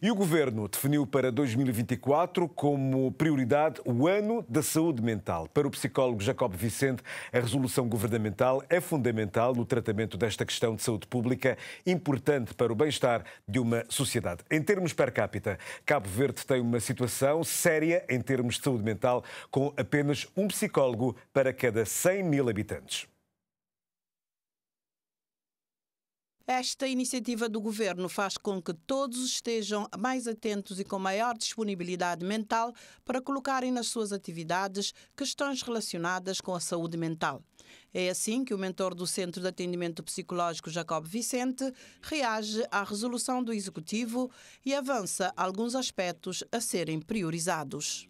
E o Governo definiu para 2024 como prioridade o ano da saúde mental. Para o psicólogo Jacob Vicente, a resolução governamental é fundamental no tratamento desta questão de saúde pública, importante para o bem-estar de uma sociedade. Em termos per capita, Cabo Verde tem uma situação séria em termos de saúde mental, com apenas um psicólogo para cada 100 mil habitantes. Esta iniciativa do governo faz com que todos estejam mais atentos e com maior disponibilidade mental para colocarem nas suas atividades questões relacionadas com a saúde mental. É assim que o mentor do Centro de Atendimento Psicológico, Jacob Vicente, reage à resolução do Executivo e avança alguns aspectos a serem priorizados.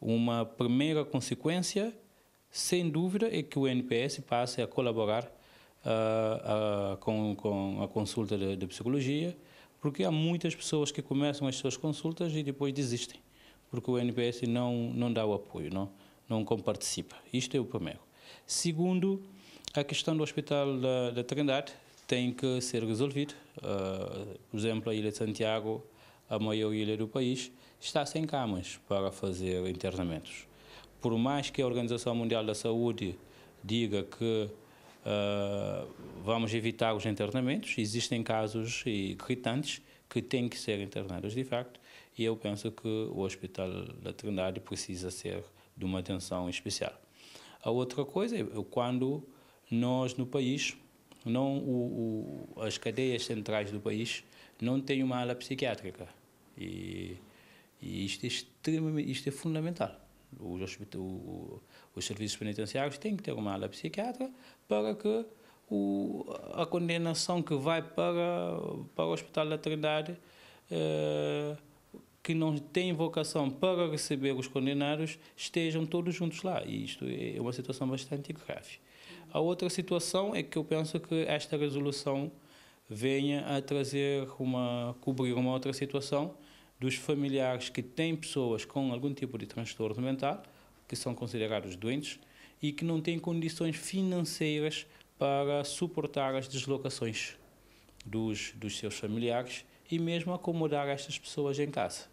Uma primeira consequência, sem dúvida, é que o NPS passe a colaborar uh, uh, com, com, a consulta de, de, psicologia, porque há muitas pessoas que começam as suas consultas e depois desistem, porque o NPS não, não dá o apoio, não, não comparticipa. Isto é o primeiro. Segundo, a questão do Hospital da, da Trindade tem que ser resolvida. Uh, por exemplo, a Ilha de Santiago, a maior ilha do país, está sem camas para fazer internamentos. Por mais que a Organização Mundial da Saúde diga que Uh, vamos evitar os internamentos. Existem casos gritantes que têm que ser internados de facto, e eu penso que o Hospital da Trindade precisa ser de uma atenção especial. A outra coisa é quando nós no país, não o, o, as cadeias centrais do país não têm uma ala psiquiátrica. E, e isto, é isto é fundamental os, o, os serviços penitenciários têm que ter uma ala psiquiátrica para que o, a condenação que vai para, para o Hospital da Trindade, eh, que não tem vocação para receber os condenados, estejam todos juntos lá. E isto é, é uma situação bastante grave. A outra situação é que eu penso que esta resolução venha a trazer uma cobrir uma outra situação dos familiares que têm pessoas com algum tipo de transtorno mental, que são considerados doentes, e que não têm condições financeiras para suportar as deslocações dos, dos seus familiares e mesmo acomodar estas pessoas em casa.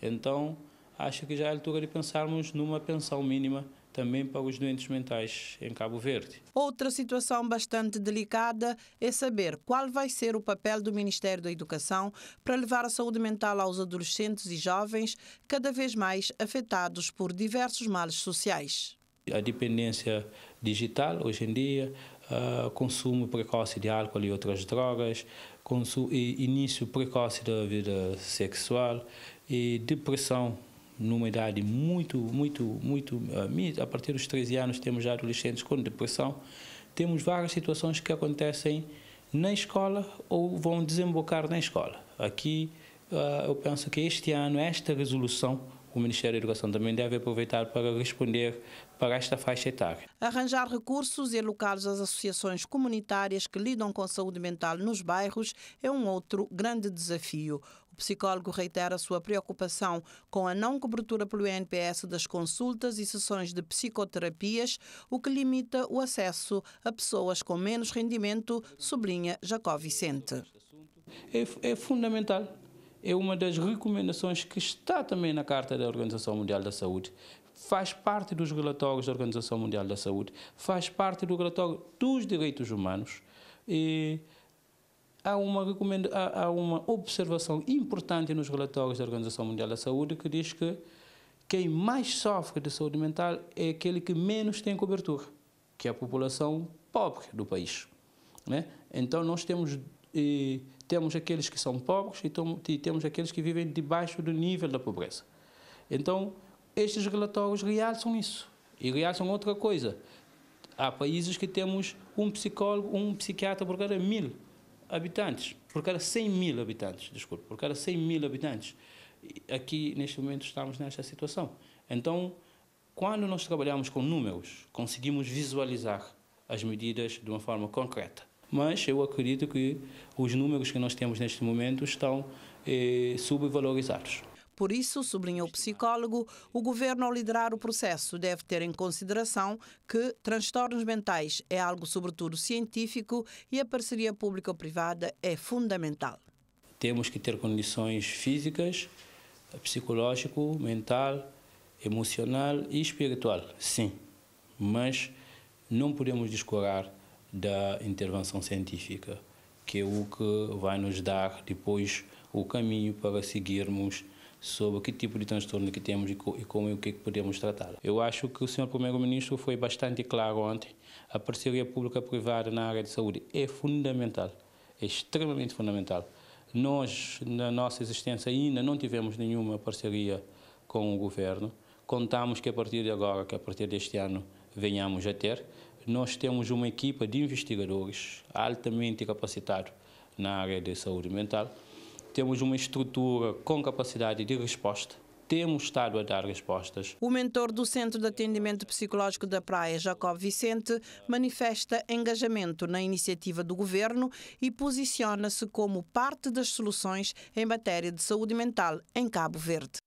Então, acho que já é a altura de pensarmos numa pensão mínima também para os doentes mentais em Cabo Verde. Outra situação bastante delicada é saber qual vai ser o papel do Ministério da Educação para levar a saúde mental aos adolescentes e jovens cada vez mais afetados por diversos males sociais. A dependência digital hoje em dia, uh, consumo precoce de álcool e outras drogas, consumo, e início precoce da vida sexual e depressão numa idade muito, muito, muito. Eh, a partir dos 13 anos temos já adolescentes com depressão. Temos várias situações que acontecem na escola ou vão desembocar na escola. Aqui eh, eu penso que este ano, esta resolução, o Ministério da Educação também deve aproveitar para responder para esta faixa etária. Arranjar recursos e locais às associações comunitárias que lidam com saúde mental nos bairros é um outro grande desafio. O psicólogo reitera sua preocupação com a não cobertura pelo NPS das consultas e sessões de psicoterapias, o que limita o acesso a pessoas com menos rendimento, sublinha Jacó Vicente. É, é fundamental. É uma das recomendações que está também na Carta da Organização Mundial da Saúde, faz parte dos relatórios da Organização Mundial da Saúde, faz parte do relatório dos direitos humanos. E há uma, recomenda há, há uma observação importante nos relatórios da Organização Mundial da Saúde que diz que quem mais sofre de saúde mental é aquele que menos tem cobertura, que é a população pobre do país. Né? Então nós temos e, temos aqueles que são pobres e, tom, e temos aqueles que vivem debaixo do nível da pobreza. Então estes relatórios realçam isso e realçam outra coisa. Há países que temos um psicólogo, um psiquiatra por cada mil habitantes, por cada 100 mil habitantes, desculpe, por cada 100 mil habitantes. Aqui, neste momento, estamos nesta situação. Então, quando nós trabalhamos com números, conseguimos visualizar as medidas de uma forma concreta. Mas eu acredito que os números que nós temos neste momento estão eh, subvalorizados. Por isso, sublinhou o psicólogo, o governo, ao liderar o processo, deve ter em consideração que transtornos mentais é algo, sobretudo, científico e a parceria público-privada é fundamental. Temos que ter condições físicas, psicológico, mental, emocional e espiritual, sim, mas não podemos descurar da intervenção científica, que é o que vai nos dar depois o caminho para seguirmos sobre que tipo de transtorno que temos e, co, e como e o que é podemos tratar. Eu acho que o senhor primeiro-ministro foi bastante claro ontem. A parceria pública-privada na área de saúde é fundamental, é extremamente fundamental. Nós, na nossa existência, ainda não tivemos nenhuma parceria com o governo. Contamos que a partir de agora, que a partir deste ano, venhamos a ter. Nós temos uma equipa de investigadores altamente capacitados na área de saúde mental temos uma estrutura com capacidade de resposta temos estado a dar respostas. O mentor do Centro de Atendimento Psicológico da Praia, Jacob Vicente, manifesta engajamento na iniciativa do governo e posiciona-se como parte das soluções em matéria de saúde mental em Cabo Verde.